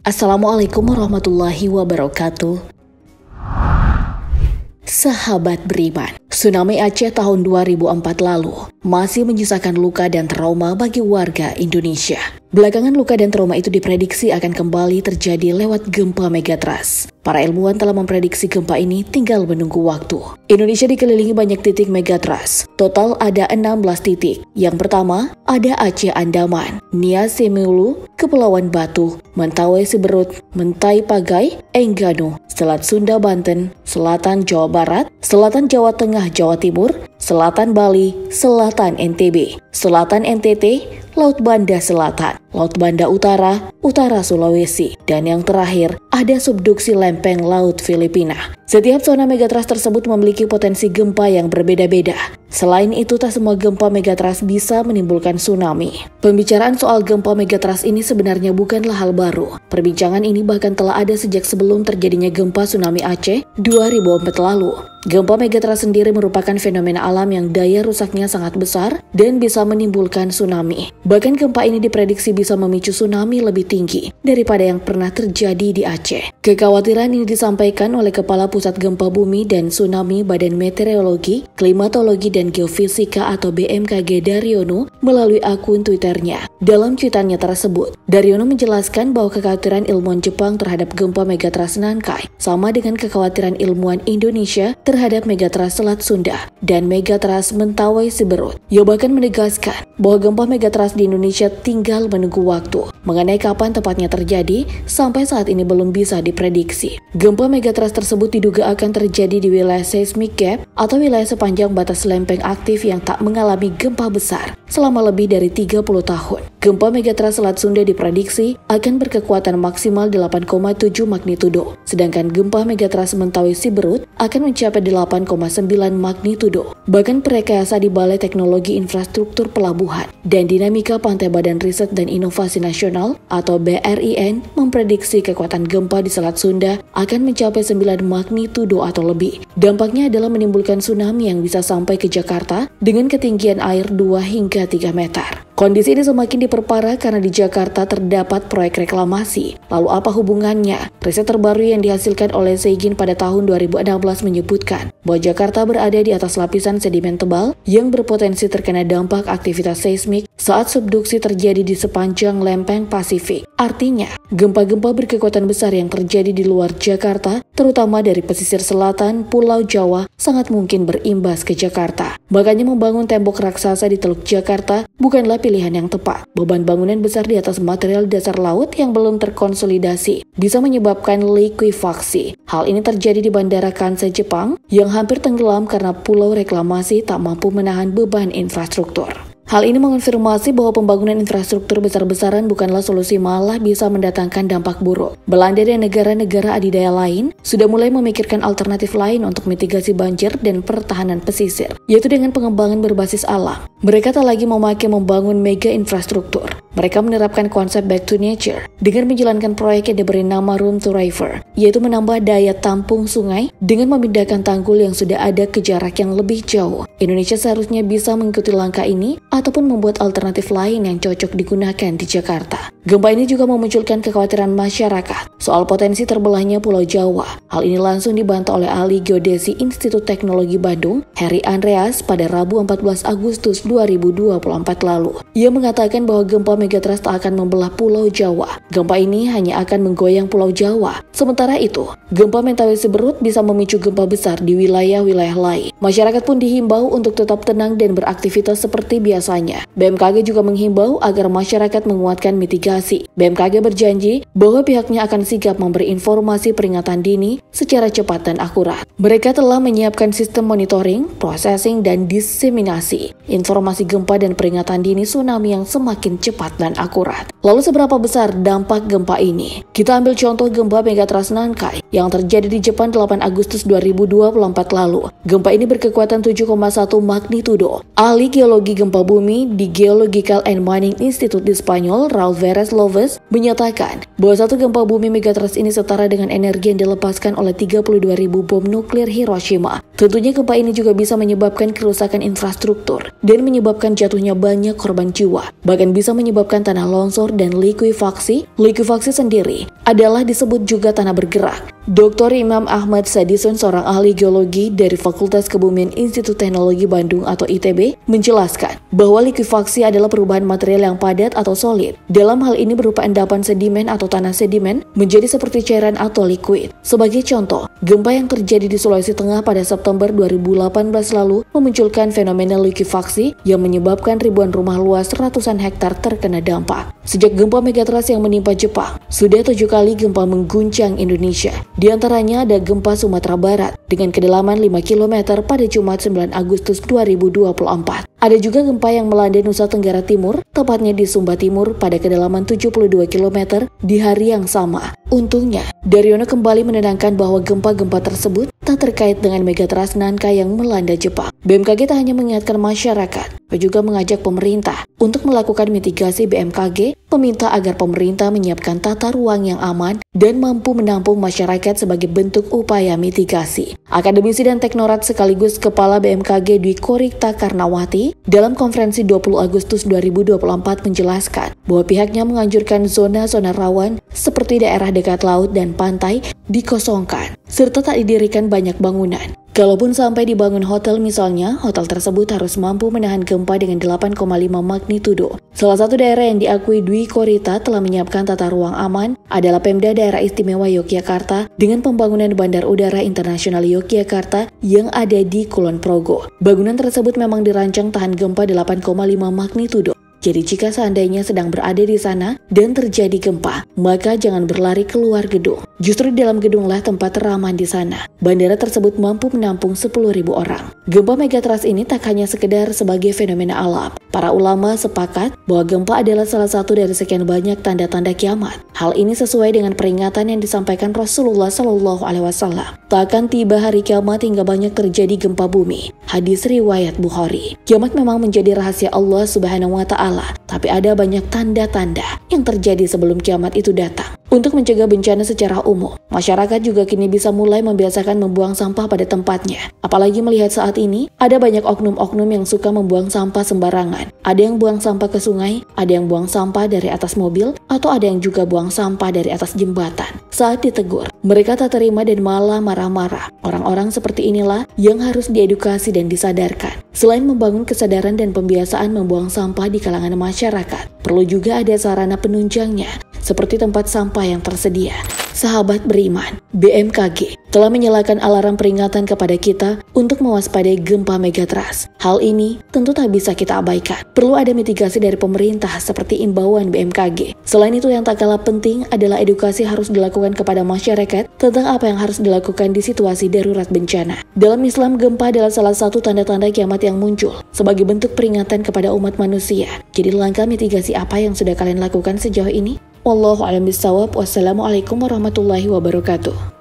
Assalamualaikum warahmatullahi wabarakatuh. Sahabat beriman, tsunami Aceh tahun 2004 lalu masih menyisakan luka dan trauma bagi warga Indonesia. Belakangan luka dan trauma itu diprediksi akan kembali terjadi lewat gempa megatrust. Para ilmuwan telah memprediksi gempa ini tinggal menunggu waktu. Indonesia dikelilingi banyak titik megatrust. Total ada 16 titik. Yang pertama, ada Aceh Andaman, Nias, Semulu, Kepulauan Batu, Mentawai Siberut, Mentai Pagai, Enggano, Selat Sunda Banten, Selatan Jawa Barat, Selatan Jawa Tengah Jawa Timur, Selatan Bali, Selatan NTB, Selatan NTT, Laut Banda Selatan, Laut Banda Utara, Utara Sulawesi, dan yang terakhir ada subduksi lempeng Laut Filipina. Setiap zona megatrust tersebut memiliki potensi gempa yang berbeda-beda. Selain itu, tak semua gempa megatrust bisa menimbulkan tsunami. Pembicaraan soal gempa megatrust ini sebenarnya bukanlah hal baru. Perbincangan ini bahkan telah ada sejak sebelum terjadinya gempa tsunami Aceh 2004 lalu. Gempa megatrust sendiri merupakan fenomena alam yang daya rusaknya sangat besar dan bisa menimbulkan tsunami. Bahkan gempa ini diprediksi bisa memicu tsunami lebih tinggi daripada yang pernah terjadi di Aceh. Kekhawatiran ini disampaikan oleh Kepala Pusat Gempa Bumi dan Tsunami Badan Meteorologi, Klimatologi dan Geofisika atau BMKG Daryono melalui akun Twitternya. Dalam cuitannya tersebut, Daryono menjelaskan bahwa kekhawatiran ilmuwan Jepang terhadap gempa megatrust Nankai sama dengan kekhawatiran ilmuwan Indonesia terhadap megateras Selat Sunda dan megateras Mentawai Siberut. Ia bahkan menegaskan bahwa gempa megateras di Indonesia tinggal menunggu waktu. Mengenai kapan tepatnya terjadi, sampai saat ini belum bisa diprediksi. Gempa megateras tersebut diduga akan terjadi di wilayah seismic gap atau wilayah sepanjang batas lempeng aktif yang tak mengalami gempa besar selama lebih dari 30 tahun. Gempa megatrust Selat Sunda diprediksi akan berkekuatan maksimal 8,7 magnitudo, sedangkan gempa megatrust Mentawai Siberut akan mencapai 8,9 magnitudo. Bahkan perekayasa di Balai Teknologi Infrastruktur Pelabuhan dan Dinamika Pantai Badan Riset dan Inovasi Nasional atau BRIN memprediksi kekuatan gempa di Selat Sunda akan mencapai 9 magnitudo atau lebih. Dampaknya adalah menimbulkan tsunami yang bisa sampai ke Jakarta dengan ketinggian air 2 hingga 3 meter. Kondisi ini semakin diperparah karena di Jakarta terdapat proyek reklamasi. Lalu apa hubungannya? Riset terbaru yang dihasilkan oleh Seigin pada tahun 2016 menyebutkan bahwa Jakarta berada di atas lapisan sedimen tebal yang berpotensi terkena dampak aktivitas seismik saat subduksi terjadi di sepanjang lempeng Pasifik. Artinya, gempa-gempa berkekuatan besar yang terjadi di luar Jakarta, terutama dari pesisir selatan Pulau Jawa, sangat mungkin berimbas ke Jakarta. Makanya membangun tembok raksasa di Teluk Jakarta bukanlah pilihan pilihan yang tepat. Beban bangunan besar di atas material dasar laut yang belum terkonsolidasi bisa menyebabkan likuifaksi. Hal ini terjadi di Bandara Kansai, Jepang, yang hampir tenggelam karena pulau reklamasi tak mampu menahan beban infrastruktur. Hal ini mengonfirmasi bahwa pembangunan infrastruktur besar-besaran bukanlah solusi malah bisa mendatangkan dampak buruk. Belanda dan negara-negara adidaya lain sudah mulai memikirkan alternatif lain untuk mitigasi banjir dan pertahanan pesisir, yaitu dengan pengembangan berbasis alam. Mereka tak lagi memakai membangun mega infrastruktur, mereka menerapkan konsep back to nature dengan menjalankan proyek yang diberi nama Room to River, yaitu menambah daya tampung sungai dengan memindahkan tanggul yang sudah ada ke jarak yang lebih jauh. Indonesia seharusnya bisa mengikuti langkah ini ataupun membuat alternatif lain yang cocok digunakan di Jakarta. Gempa ini juga memunculkan kekhawatiran masyarakat soal potensi terbelahnya Pulau Jawa. Hal ini langsung dibantah oleh ahli geodesi Institut Teknologi Bandung, Heri Andreas, pada Rabu 14 Agustus 2024 lalu. Ia mengatakan bahwa gempa megatrust akan membelah Pulau Jawa. Gempa ini hanya akan menggoyang Pulau Jawa. Sementara itu, gempa Mentawai Seberut bisa memicu gempa besar di wilayah-wilayah lain. Masyarakat pun dihimbau untuk tetap tenang dan beraktivitas seperti biasanya. BMKG juga menghimbau agar masyarakat menguatkan mitigasi mitigasi. BMKG berjanji bahwa pihaknya akan sigap memberi informasi peringatan dini secara cepat dan akurat. Mereka telah menyiapkan sistem monitoring, processing, dan diseminasi informasi gempa dan peringatan dini tsunami yang semakin cepat dan akurat. Lalu seberapa besar dampak gempa ini? Kita ambil contoh gempa Megatrust Nankai yang terjadi di Jepang 8 Agustus 2024 lalu. Gempa ini berkekuatan 7,1 magnitudo. Ahli geologi gempa bumi di Geological and Mining Institute di Spanyol, Raul Vera Gutierrez Loves menyatakan bahwa satu gempa bumi megatrust ini setara dengan energi yang dilepaskan oleh 32.000 bom nuklir Hiroshima. Tentunya gempa ini juga bisa menyebabkan kerusakan infrastruktur dan menyebabkan jatuhnya banyak korban jiwa, bahkan bisa menyebabkan tanah longsor dan likuifaksi. Likuifaksi sendiri adalah disebut juga tanah bergerak Dr. Imam Ahmad Sadison, seorang ahli geologi dari Fakultas Kebumian Institut Teknologi Bandung atau ITB, menjelaskan bahwa likuifaksi adalah perubahan material yang padat atau solid. Dalam hal ini berupa endapan sedimen atau tanah sedimen menjadi seperti cairan atau liquid. Sebagai contoh, gempa yang terjadi di Sulawesi Tengah pada September 2018 lalu memunculkan fenomena likuifaksi yang menyebabkan ribuan rumah luas ratusan hektar terkena dampak. Sejak gempa megatrust yang menimpa Jepang, sudah tujuh kali gempa mengguncang Indonesia. Di antaranya ada gempa Sumatera Barat dengan kedalaman 5 km pada Jumat 9 Agustus 2024. Ada juga gempa yang melanda Nusa Tenggara Timur, tepatnya di Sumba Timur pada kedalaman 72 km di hari yang sama. Untungnya, Daryono kembali menenangkan bahwa gempa-gempa tersebut tak terkait dengan megatras Nanka yang melanda Jepang. BMKG tak hanya mengingatkan masyarakat, tapi juga mengajak pemerintah untuk melakukan mitigasi BMKG, meminta agar pemerintah menyiapkan tata ruang yang aman dan mampu menampung masyarakat sebagai bentuk upaya mitigasi. Akademisi dan teknorat sekaligus Kepala BMKG Dwi Korikta Karnawati dalam konferensi 20 Agustus 2024 menjelaskan bahwa pihaknya menganjurkan zona-zona rawan seperti daerah dekat laut dan pantai dikosongkan, serta tak didirikan banyak bangunan. Kalaupun sampai dibangun hotel misalnya, hotel tersebut harus mampu menahan gempa dengan 8,5 magnitudo. Salah satu daerah yang diakui Dwi Korita telah menyiapkan tata ruang aman adalah Pemda Daerah Istimewa Yogyakarta dengan pembangunan Bandar Udara Internasional Yogyakarta yang ada di Kulon Progo. Bangunan tersebut memang dirancang tahan gempa 8,5 magnitudo. Jadi jika seandainya sedang berada di sana dan terjadi gempa, maka jangan berlari keluar gedung. Justru di dalam gedunglah tempat teraman di sana. Bandara tersebut mampu menampung 10.000 orang. Gempa megatrust ini tak hanya sekedar sebagai fenomena alam. Para ulama sepakat bahwa gempa adalah salah satu dari sekian banyak tanda-tanda kiamat. Hal ini sesuai dengan peringatan yang disampaikan Rasulullah Shallallahu Alaihi Wasallam. Tak akan tiba hari kiamat hingga banyak terjadi gempa bumi. Hadis riwayat Bukhari. Kiamat memang menjadi rahasia Allah Subhanahu Wa Taala, tapi ada banyak tanda-tanda yang terjadi sebelum kiamat itu datang. Untuk mencegah bencana secara umum. Masyarakat juga kini bisa mulai membiasakan membuang sampah pada tempatnya. Apalagi melihat saat ini, ada banyak oknum-oknum yang suka membuang sampah sembarangan. Ada yang buang sampah ke sungai, ada yang buang sampah dari atas mobil, atau ada yang juga buang sampah dari atas jembatan. Saat ditegur, mereka tak terima dan malah marah-marah. Orang-orang seperti inilah yang harus diedukasi dan disadarkan. Selain membangun kesadaran dan pembiasaan membuang sampah di kalangan masyarakat, perlu juga ada sarana penunjangnya, seperti tempat sampah yang tersedia sahabat beriman, BMKG telah menyalakan alarm peringatan kepada kita untuk mewaspadai gempa megatrust. Hal ini tentu tak bisa kita abaikan. Perlu ada mitigasi dari pemerintah seperti imbauan BMKG. Selain itu yang tak kalah penting adalah edukasi harus dilakukan kepada masyarakat tentang apa yang harus dilakukan di situasi darurat bencana. Dalam Islam, gempa adalah salah satu tanda-tanda kiamat yang muncul sebagai bentuk peringatan kepada umat manusia. Jadi langkah mitigasi apa yang sudah kalian lakukan sejauh ini? Wallahu a'lam bishawab. Wassalamualaikum warahmatullahi wabarakatuh.